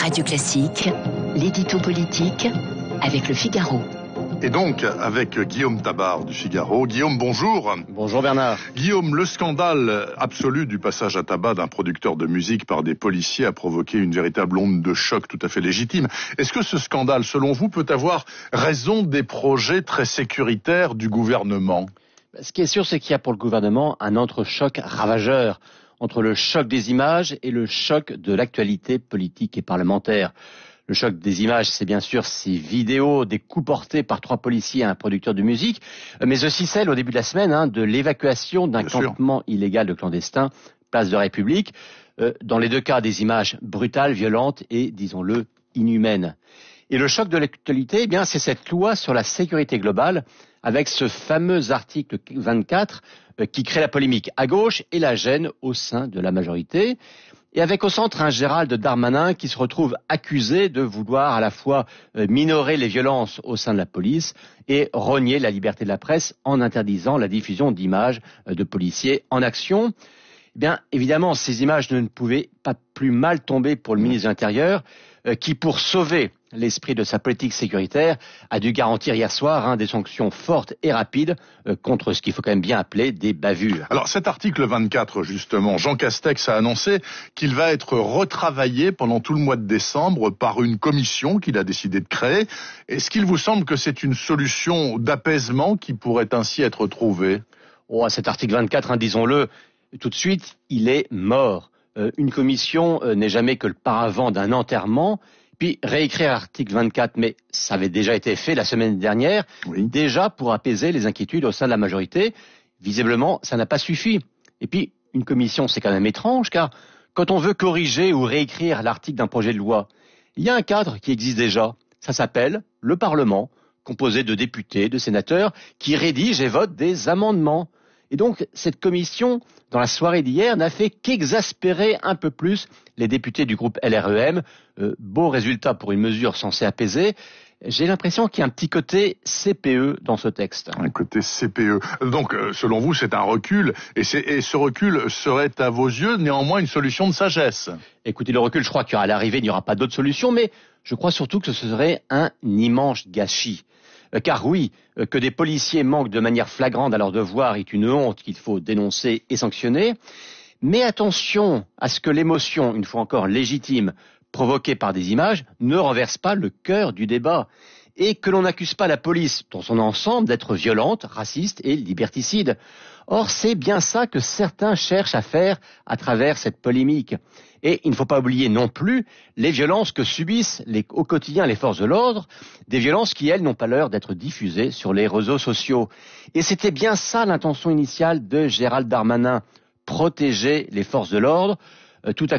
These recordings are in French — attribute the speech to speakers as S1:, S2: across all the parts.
S1: Radio Classique, l'édito politique avec le Figaro.
S2: Et donc, avec Guillaume Tabar du Figaro. Guillaume, bonjour. Bonjour Bernard. Guillaume, le scandale absolu du passage à tabac d'un producteur de musique par des policiers a provoqué une véritable onde de choc tout à fait légitime. Est-ce que ce scandale, selon vous, peut avoir raison des projets très sécuritaires du gouvernement
S1: ce qui est sûr, c'est qu'il y a pour le gouvernement un choc ravageur entre le choc des images et le choc de l'actualité politique et parlementaire. Le choc des images, c'est bien sûr ces vidéos des coups portés par trois policiers à un producteur de musique, mais aussi celle au début de la semaine hein, de l'évacuation d'un campement illégal de clandestins, place de la République. Euh, dans les deux cas, des images brutales, violentes et, disons-le, inhumaines. Et le choc de l'actualité, eh bien, c'est cette loi sur la sécurité globale avec ce fameux article 24 euh, qui crée la polémique à gauche et la gêne au sein de la majorité. Et avec au centre un Gérald Darmanin qui se retrouve accusé de vouloir à la fois euh, minorer les violences au sein de la police et rogner la liberté de la presse en interdisant la diffusion d'images euh, de policiers en action. Eh bien, évidemment, ces images ne pouvaient pas plus mal tomber pour le ministre de l'Intérieur, qui, pour sauver l'esprit de sa politique sécuritaire, a dû garantir hier soir hein, des sanctions fortes et rapides euh, contre ce qu'il faut quand même bien appeler des bavures.
S2: Alors cet article 24, justement, Jean Castex a annoncé qu'il va être retravaillé pendant tout le mois de décembre par une commission qu'il a décidé de créer. Est-ce qu'il vous semble que
S1: c'est une solution d'apaisement qui pourrait ainsi être trouvée Oh, cet article 24, hein, disons-le, tout de suite, il est mort. Euh, une commission euh, n'est jamais que le paravent d'un enterrement puis réécrire l'article 24. Mais ça avait déjà été fait la semaine dernière, déjà pour apaiser les inquiétudes au sein de la majorité. Visiblement, ça n'a pas suffi. Et puis, une commission, c'est quand même étrange, car quand on veut corriger ou réécrire l'article d'un projet de loi, il y a un cadre qui existe déjà. Ça s'appelle le Parlement, composé de députés, de sénateurs, qui rédigent et votent des amendements. Et donc, cette commission, dans la soirée d'hier, n'a fait qu'exaspérer un peu plus les députés du groupe LREM. Euh, beau résultat pour une mesure censée apaiser. J'ai l'impression qu'il y a un petit côté CPE dans ce texte. Un côté CPE. Donc, euh, selon vous, c'est un recul,
S2: et, et, ce recul serait à vos yeux néanmoins une solution de sagesse. Écoutez, le recul, je crois
S1: qu'à l'arrivée, il n'y aura pas d'autre solution, mais je crois surtout que ce serait un immense gâchis. Euh, car oui, euh, que des policiers manquent de manière flagrante à leur devoir est une honte qu'il faut dénoncer et sanctionner. Mais attention à ce que l'émotion, une fois encore légitime, provoquée par des images, ne renverse pas le cœur du débat et que l'on n'accuse pas la police dans son ensemble d'être violente, raciste et liberticide. Or, c'est bien ça que certains cherchent à faire à travers cette polémique. Et il ne faut pas oublier non plus les violences que subissent au quotidien les forces de l'ordre, des violences qui, elles, n'ont pas l'heure d'être diffusées sur les réseaux sociaux. Et c'était bien ça l'intention initiale de Gérald Darmanin, protéger les forces de l'ordre, euh, toute euh,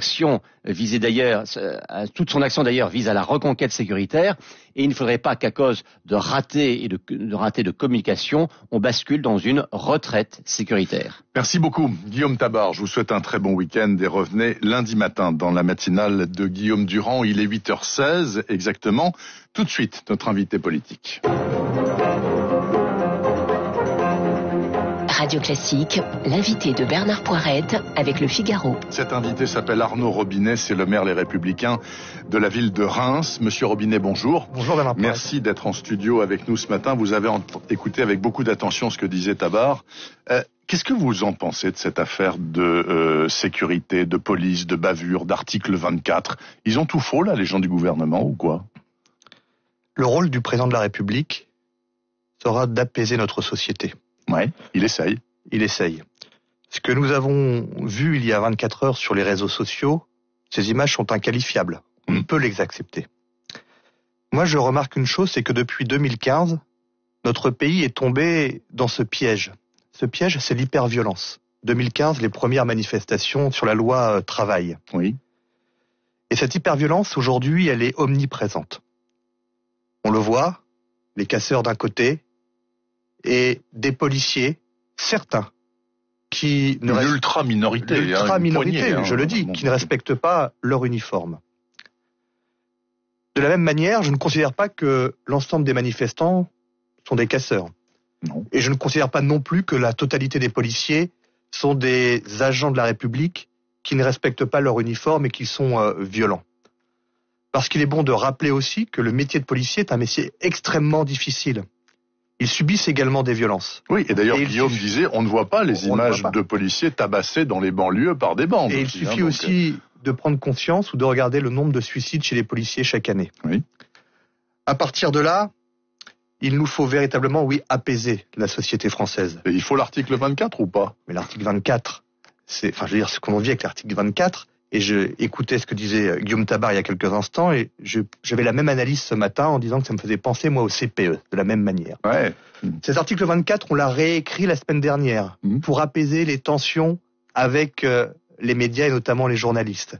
S1: euh, toute son action d'ailleurs vise à la reconquête sécuritaire, et il ne faudrait pas qu'à cause de ratés et de, de ratés de communication, on bascule dans une retraite sécuritaire.
S2: Merci beaucoup, Guillaume Tabar. Je vous souhaite un très bon week-end et revenez lundi matin dans la matinale de Guillaume Durand. Il est 8h16 exactement. Tout de suite, notre invité politique.
S1: Radio Classique, l'invité de Bernard Poirette avec le Figaro.
S2: Cet invité s'appelle Arnaud Robinet, c'est le maire Les Républicains de la ville de Reims. Monsieur Robinet, bonjour. Bonjour Bernard Merci d'être en studio avec nous ce matin. Vous avez écouté avec beaucoup d'attention ce que disait Tabar. Euh, qu'est-ce que vous en pensez de cette affaire de euh, sécurité, de police, de bavure, d'article 24 Ils ont tout faux là, les gens du gouvernement, ou quoi Le rôle du président de la République
S3: sera d'apaiser notre société. Il essaye. Il essaye. Ce que nous avons vu il y a 24 heures sur les réseaux sociaux, ces images sont inqualifiables. On hmm. peut les accepter. Moi, je remarque une chose, c'est que depuis 2015, notre pays est tombé dans ce piège. Ce piège, c'est l'hyperviolence. 2015, les premières manifestations sur la loi euh, travail. Oui. Et cette hyperviolence, aujourd'hui, elle est omniprésente. On le voit, les casseurs d'un côté, et des policiers, certains, qui ne ultra hein, je le hein, dis, qui ne respectent pas leur uniforme. De la même manière, je ne considère pas que l'ensemble des manifestants sont des casseurs. Et je ne considère pas non plus que la totalité des policiers sont des agents de la République qui ne respectent pas leur uniforme et qui sont euh, violents. Parce qu'il est bon de rappeler aussi que le métier de policier est un métier extrêmement difficile
S2: ils subissent également
S3: des violences.
S2: Oui, et d'ailleurs, Guillaume disait, on ne voit pas les images de policiers tabassés dans les banlieues par des bandes. Et il hein, suffit aussi
S3: euh, de prendre conscience ou de regarder le nombre de suicides chez les policiers chaque année. Oui. À partir de là, il nous faut véritablement, oui, apaiser la société française. il faut l'article 24 ou pas Mais l'article 24, c'est, enfin, je veux dire, ce qu'on vit avec l'article 24, et je écoutais ce que disait euh, Guillaume Tabar il y a quelques instants et j'avais la même analyse ce matin en disant que ça me faisait penser moi au CPE de la même manière. Ouais. Cet article 24, on l'a réécrit la semaine dernière mm-hmm. pour apaiser les tensions avec euh, les médias et notamment les journalistes.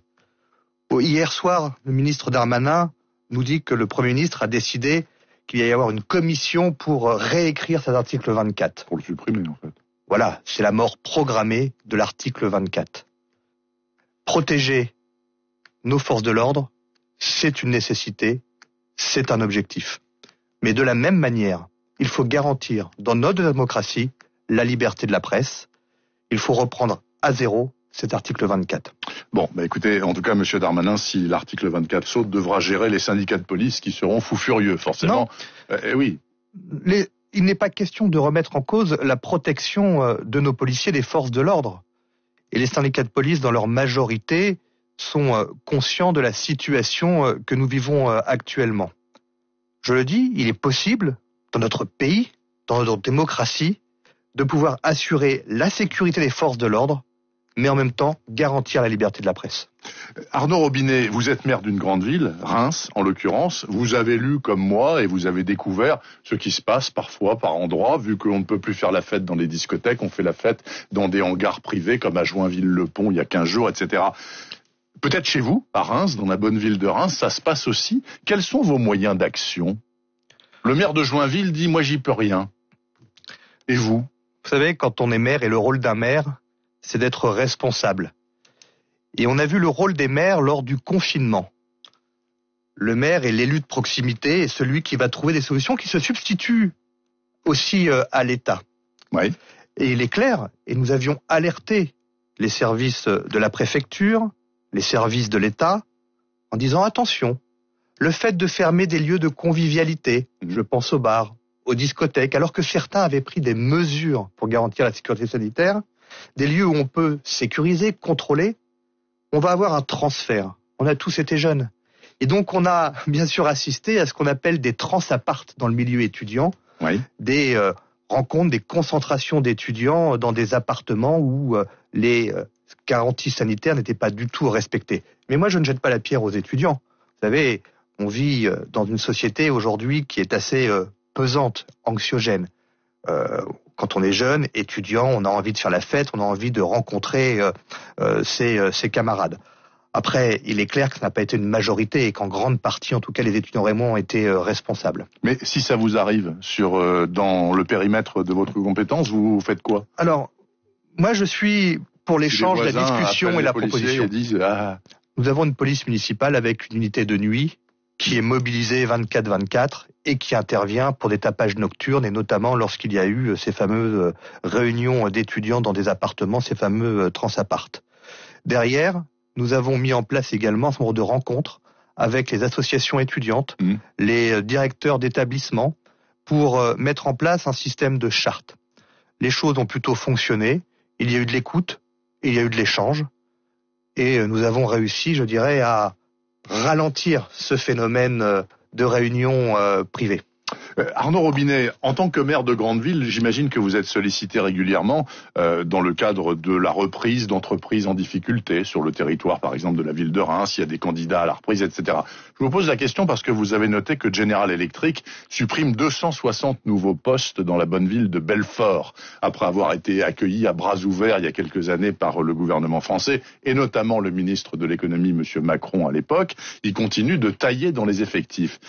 S3: Hier soir, le ministre Darmanin nous dit que le Premier ministre a décidé qu'il y allait y avoir une commission pour euh, réécrire cet article 24. Pour le supprimer en fait. Voilà, c'est la mort programmée de l'article 24 protéger nos forces de l'ordre, c'est une nécessité, c'est un objectif. Mais de la même manière, il faut garantir dans notre démocratie la liberté de la presse. Il faut reprendre à zéro cet article 24.
S2: Bon, bah écoutez, en tout cas, Monsieur Darmanin, si l'article 24 saute, devra gérer les syndicats de police qui seront fous furieux, forcément. Euh, eh oui. il
S3: n'est pas question de remettre en cause
S2: la protection euh, de nos policiers des forces de
S3: l'ordre. Et les syndicats de police, dans leur majorité, sont euh, conscients de la situation euh, que nous vivons euh, actuellement. Je le dis, il est possible, dans notre pays, dans notre démocratie, de pouvoir assurer la sécurité des forces
S2: de l'ordre mais en même temps garantir la liberté de la presse. Euh, Arnaud Robinet, vous êtes maire d'une grande ville, Reims en l'occurrence. Vous avez lu comme moi et vous avez découvert ce qui se passe parfois par endroits, vu qu'on ne peut plus faire la fête dans les discothèques, on fait la fête dans des hangars privés comme à Joinville-le-Pont il y a 15 jours, etc. Peut-être chez vous, à Reims, dans la bonne ville de Reims, ça se passe aussi. Quels sont vos moyens d'action Le maire de Joinville dit Moi, j'y peux rien. Et vous Vous savez, quand on est maire et le rôle d'un maire,
S3: c'est d'être responsable. Et on a vu le rôle des maires lors du confinement. Le maire est l'élu de proximité et celui qui va trouver des solutions qui se substituent aussi euh, à l'État. Oui. Et il est clair, et nous avions alerté les services euh, de la préfecture, les services de l'État, en disant attention, le fait de fermer des lieux de convivialité, mmh. je pense aux bars, aux discothèques, alors que certains avaient pris des mesures pour garantir la sécurité sanitaire, des lieux où on peut sécuriser, contrôler, on va avoir un transfert. On a tous été jeunes. Et donc on a bien sûr assisté à ce qu'on appelle des trans transapartes dans le milieu étudiant, des euh, rencontres, des concentrations d'étudiants dans des appartements où euh, les garanties euh, sanitaires n'étaient pas du tout respectées. Mais moi je ne jette pas la pierre aux étudiants. Vous savez, on vit dans une société aujourd'hui qui est assez pesante, anxiogène quand on est jeune, étudiant, on a envie de faire la fête, on a envie de rencontrer euh, euh, euh, ses, camarades. Après, il est clair que ça n'a pas été une majorité et qu'en grande partie, en tout cas, les étudiants Raymond ont été responsables.
S2: Mais si ça vous arrive sur dans le périmètre de votre compétence, vous faites quoi
S3: Alors, moi, je suis pour l'échange, la discussion et la proposition.
S2: Ah. Nous avons une police municipale
S3: avec une unité de nuit qui est mobilisée 24-24 et qui intervient pour des tapages nocturnes et notamment lorsqu'il y a eu euh, ces fameuses euh, réunions d'étudiants dans des appartements, ces fameux euh, transapartes. Derrière, nous avons mis en place également un nombre de rencontres avec les associations étudiantes, mmh. les directeurs d'établissements pour mettre en place un système de charte. Les choses ont plutôt fonctionné, il y a eu de l'écoute, il y a eu de l'échange et nous avons réussi, je dirais, à
S2: ralentir ce phénomène de réunions euh, privées. Euh, Arnaud Robinet, en tant que maire de grande ville, j'imagine que vous êtes sollicité régulièrement euh, dans le cadre de la reprise d'entreprises en difficulté sur le territoire, par exemple de la ville de Reims, s'il y a des candidats à la reprise, etc. Je vous pose la question parce que vous avez noté que General Electric supprime 260 nouveaux postes dans la bonne ville de Belfort, après avoir été accueilli à bras ouverts il y a quelques années par le gouvernement français, et notamment le ministre de l'économie, M. Macron, à l'époque. Il continue de tailler dans les effectifs.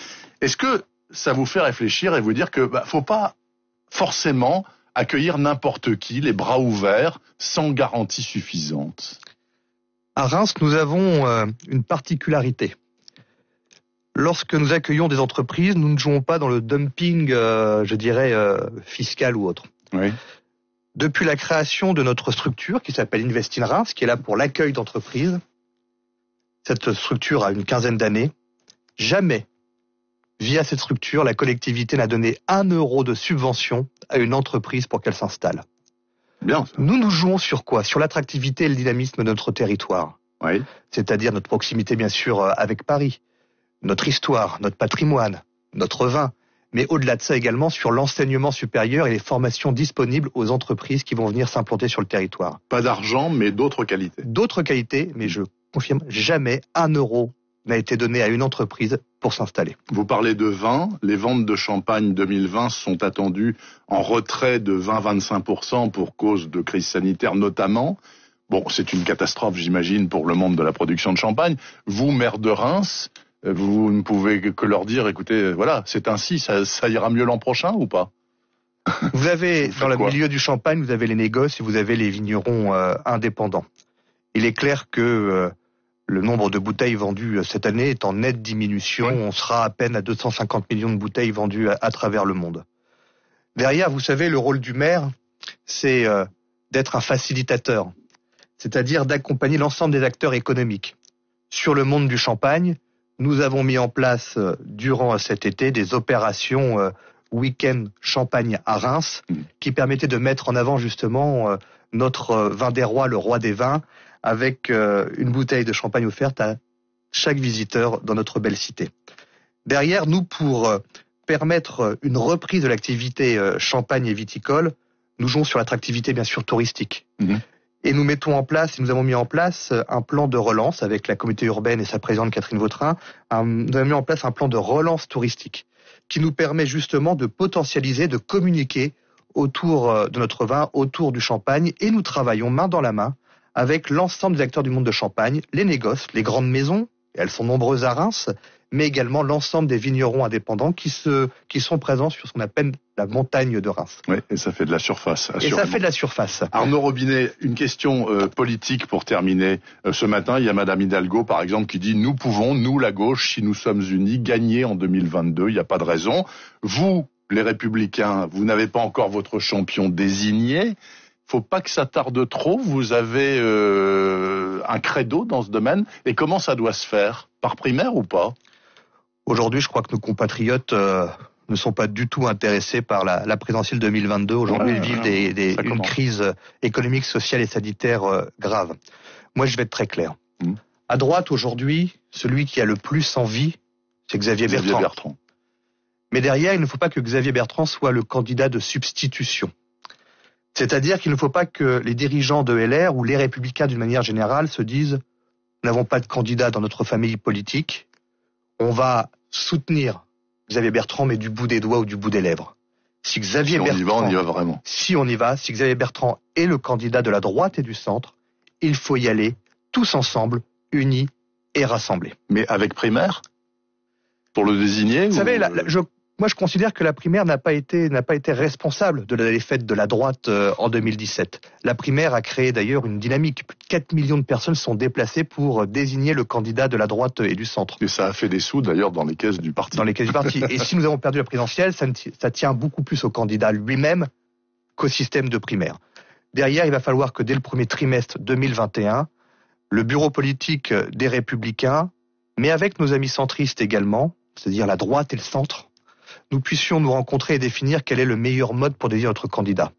S2: Est-ce que ça vous fait réfléchir et vous dire que ne bah, faut pas forcément accueillir n'importe qui, les bras ouverts, sans garantie suffisante.
S3: À Reims, nous avons euh, une particularité. Lorsque nous accueillons des entreprises, nous ne jouons pas dans le dumping, euh, je dirais, euh, fiscal ou autre. Depuis la création de notre structure qui s'appelle Invest in Reims, qui est là pour l'accueil d'entreprises, cette structure a une quinzaine d'années, jamais Via cette structure, la collectivité n'a donné un euro de subvention à une entreprise pour qu'elle s'installe. Bien. Nous nous jouons sur quoi Sur l'attractivité et le dynamisme de notre territoire. C'est-à-dire notre proximité, bien sûr, euh, avec Paris, notre histoire, notre patrimoine, notre vin, mais au-delà de ça également sur l'enseignement supérieur et les formations disponibles aux entreprises qui vont venir s'implanter sur le territoire.
S2: Pas d'argent, mais d'autres qualités.
S3: D'autres qualités, mais je confirme jamais un euro n'a été donné à une entreprise pour s'installer.
S2: Vous parlez de vin. Les ventes de champagne 2020 sont attendues en retrait de 20-25% pour cause de crise sanitaire notamment. Bon, c'est une catastrophe, j'imagine, pour le monde de la production de champagne. Vous, maire de Reims, euh, vous ne pouvez que leur dire, écoutez, euh, voilà, c'est ainsi, ça, ira mieux l'an prochain ou pas
S3: Vous avez, dans le milieu du champagne, vous avez les négoces et vous avez les vignerons euh, indépendants. Il est clair que le nombre de bouteilles vendues euh, cette année est en nette diminution. On sera à peine à 250 millions de bouteilles vendues à, travers le monde. Derrière, vous savez, le rôle du maire, c'est euh, d'être un facilitateur, c'est-à-dire d'accompagner l'ensemble des acteurs économiques. Sur le monde du champagne, nous avons mis en place euh, durant cet été des opérations week-end champagne à Reims mm. qui permettaient de mettre en avant justement notre vin des rois, le roi des vins, avec euh, une bouteille de champagne offerte à chaque visiteur dans notre belle cité. Derrière nous, pour euh, permettre une reprise de l'activité euh, champagne et viticole, nous jouons sur l'attractivité bien sûr touristique. Mhm. Et nous mettons en place, nous avons mis en place un plan de relance avec la communauté urbaine et sa présidente Catherine Vautrin. nous avons mis en place un plan de relance touristique qui nous permet justement de potentialiser, de communiquer autour de notre vin, autour du champagne, et nous travaillons main dans la main avec l'ensemble des acteurs du monde de Champagne, les négoces, les grandes maisons, elles sont nombreuses à Reims, mais également l'ensemble des vignerons indépendants qui, sont présents sur ce qu'on appelle la montagne de Reims.
S2: Oui, et ça fait de la surface. Et ça fait de la surface. Arnaud Robinet, une question euh, politique pour terminer. Euh, ce matin, il y a Madame Hidalgo, par exemple, qui dit Nous pouvons, nous, la gauche, si nous sommes unis, gagner en 2022, il n'y a pas de raison. Vous, les Républicains, vous n'avez pas encore votre champion désigné faut pas que ça tarde trop. Vous avez euh, un credo dans ce domaine. Et comment ça doit se faire Par primaire ou pas
S3: Aujourd'hui, je crois que nos compatriotes euh, ne sont pas du tout intéressés par la, présidentielle 2022. Aujourd'hui, ils vivent des, des, une crise euh, économique, sociale et sanitaire grave. Moi, je vais être très clair. Hmm. À droite, aujourd'hui, celui qui a le plus envie, c'est Xavier, Bertrand. Mais derrière, il ne faut pas que Xavier Bertrand soit le candidat de substitution. C'est-à-dire qu'il ne faut pas que les dirigeants de LR ou les républicains d'une manière générale se disent nous n'avons pas de candidat dans notre famille politique, on va soutenir Xavier Bertrand mais du bout des doigts ou du bout des lèvres. Si Xavier Bertrand, on y va vraiment. Si on y va, si Xavier Bertrand est le candidat de la droite et du centre, il faut y aller tous ensemble, unis
S2: et rassemblés. Mais avec primaire pour le désigner Vous savez, je,
S3: moi, je considère que la primaire n'a pas été n'a pas été responsable de la défaite de la droite euh, en 2017. La primaire a créé d'ailleurs une dynamique. Plus de 4 millions de personnes sont déplacées pour euh, désigner le candidat de la droite euh, et du centre.
S2: Et ça a fait des sous d'ailleurs dans les caisses du parti. Dans les caisses du parti. Et si nous
S3: avons perdu la présidentielle, ça, ça tient beaucoup plus au candidat lui-même qu'au système de primaire. Derrière, il va falloir que dès le premier trimestre 2021, le bureau politique des Républicains, mais avec nos amis centristes également, c'est-à-dire la droite et le centre, nous puissions nous rencontrer et définir quel est le meilleur mode pour désigner notre candidat.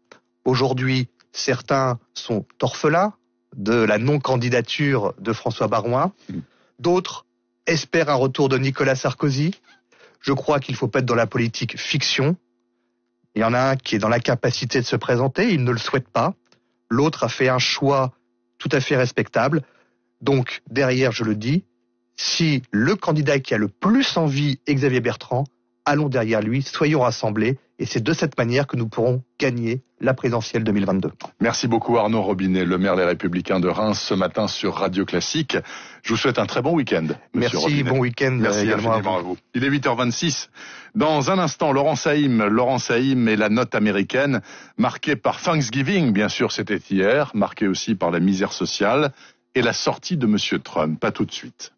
S3: Aujourd'hui, certains sont orphelins de la non-candidature de François Barouin. Mm. D'autres espèrent un retour de Nicolas Sarkozy. Je crois qu'il faut pas être dans la politique fiction. Il y en a un qui est dans la capacité de se présenter, il ne le souhaite pas. L'autre a fait un choix tout à fait respectable. Donc, derrière, je le dis, si le candidat qui a le plus envie est Xavier Bertrand, allons derrière lui, soyons rassemblés, et c'est de cette manière que nous pourrons gagner la présidentielle 2022.
S2: Merci beaucoup Arnaud Robinet, le maire des Républicains de Reims, ce matin sur Radio Classique. Je vous souhaite un très bon week-end. Merci, bon week-end Merci euh, à vous. Il est 8h26. Dans un instant, Laurent Saïm. Laurent Saïm et la note américaine, marquée par Thanksgiving, bien sûr, c'était hier, marquée aussi par la misère sociale et la sortie de M. Trump. Pas tout de suite.